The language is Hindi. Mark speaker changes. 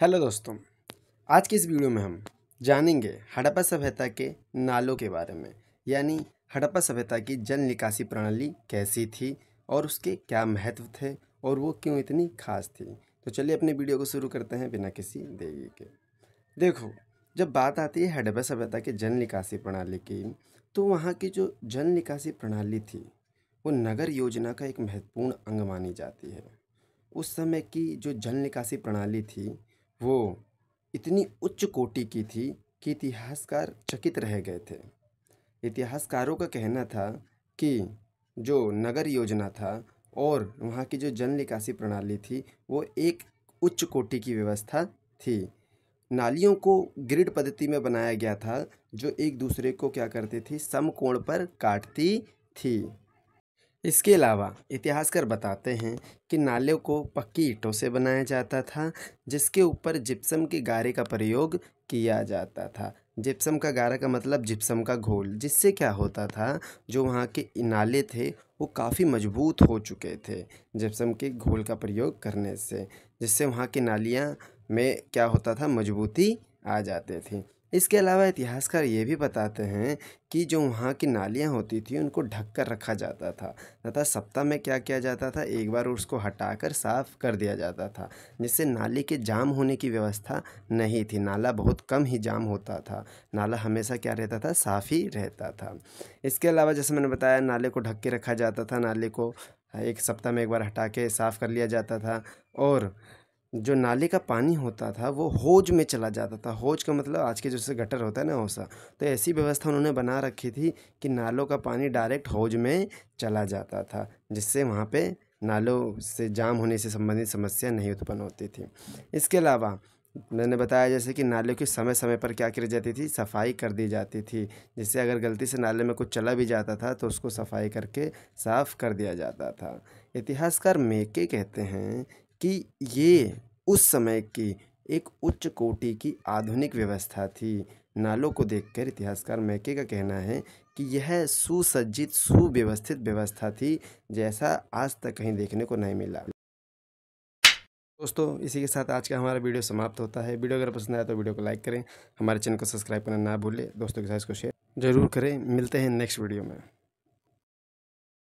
Speaker 1: हेलो दोस्तों आज की इस वीडियो में हम जानेंगे हड़प्पा सभ्यता के नालों के बारे में यानी हड़प्पा सभ्यता की जल निकासी प्रणाली कैसी थी और उसके क्या महत्व थे और वो क्यों इतनी खास थी तो चलिए अपने वीडियो को शुरू करते हैं बिना किसी देरी के देखो जब बात आती है हड़प्पा सभ्यता के जल निकासी प्रणाली की तो वहाँ की जो जल निकासी प्रणाली थी वो नगर योजना का एक महत्वपूर्ण अंग मानी जाती है उस समय की जो जल निकासी प्रणाली थी वो इतनी उच्च कोटि की थी कि इतिहासकार चकित रह गए थे इतिहासकारों का कहना था कि जो नगर योजना था और वहाँ की जो जल निकासी प्रणाली थी वो एक उच्च कोटि की व्यवस्था थी नालियों को ग्रिड पद्धति में बनाया गया था जो एक दूसरे को क्या करती थी समकोण पर काटती थी इसके अलावा इतिहासकार बताते हैं कि नालों को पक्की ईंटों से बनाया जाता था जिसके ऊपर जिप्सम के गारे का प्रयोग किया जाता था जिप्सम का गारा का मतलब जिप्सम का घोल जिससे क्या होता था जो वहाँ के नाले थे वो काफ़ी मजबूत हो चुके थे जिप्सम के घोल का प्रयोग करने से जिससे वहाँ की नालियाँ में क्या होता था मजबूती आ जाते थी इसके अलावा इतिहासकार ये भी बताते हैं कि जो वहाँ की नालियाँ होती थी उनको ढक कर रखा जाता था तथा सप्ताह में क्या किया जाता था एक बार उसको हटाकर साफ कर दिया जाता था जिससे नाली के जाम होने की व्यवस्था नहीं थी नाला बहुत कम ही जाम होता था नाला हमेशा क्या रहता था साफ़ ही रहता था इसके अलावा जैसे मैंने बताया नाले को ढक के रखा जाता था नाले को एक सप्ताह में एक बार हटा के साफ़ कर लिया जाता था और जो नाले का पानी होता था वो होज में चला जाता था होज का मतलब आज के जैसे गटर होता है ना ओसा तो ऐसी व्यवस्था उन्होंने बना रखी थी कि नालों का पानी डायरेक्ट होज में चला जाता था जिससे वहाँ पे नालों से जाम होने से संबंधित समस्या नहीं उत्पन्न होती थी इसके अलावा मैंने बताया जैसे कि नाले की समय समय पर क्या करी जाती थी सफाई कर दी जाती थी जिससे अगर गलती से नाले में कुछ चला भी जाता था तो उसको सफाई करके साफ़ कर दिया जाता था इतिहासकार मेके कहते हैं कि ये उस समय की एक उच्च कोटि की आधुनिक व्यवस्था थी नालों को देखकर इतिहासकार मैके का कहना है कि यह सुसज्जित सुव्यवस्थित व्यवस्था थी जैसा आज तक कहीं देखने को नहीं मिला दोस्तों इसी के साथ आज का हमारा वीडियो समाप्त होता है वीडियो अगर पसंद आया तो वीडियो को लाइक करें हमारे चैनल को सब्सक्राइब करना ना भूलें दोस्तों के साथ इसको शेयर जरूर करें मिलते हैं नेक्स्ट वीडियो में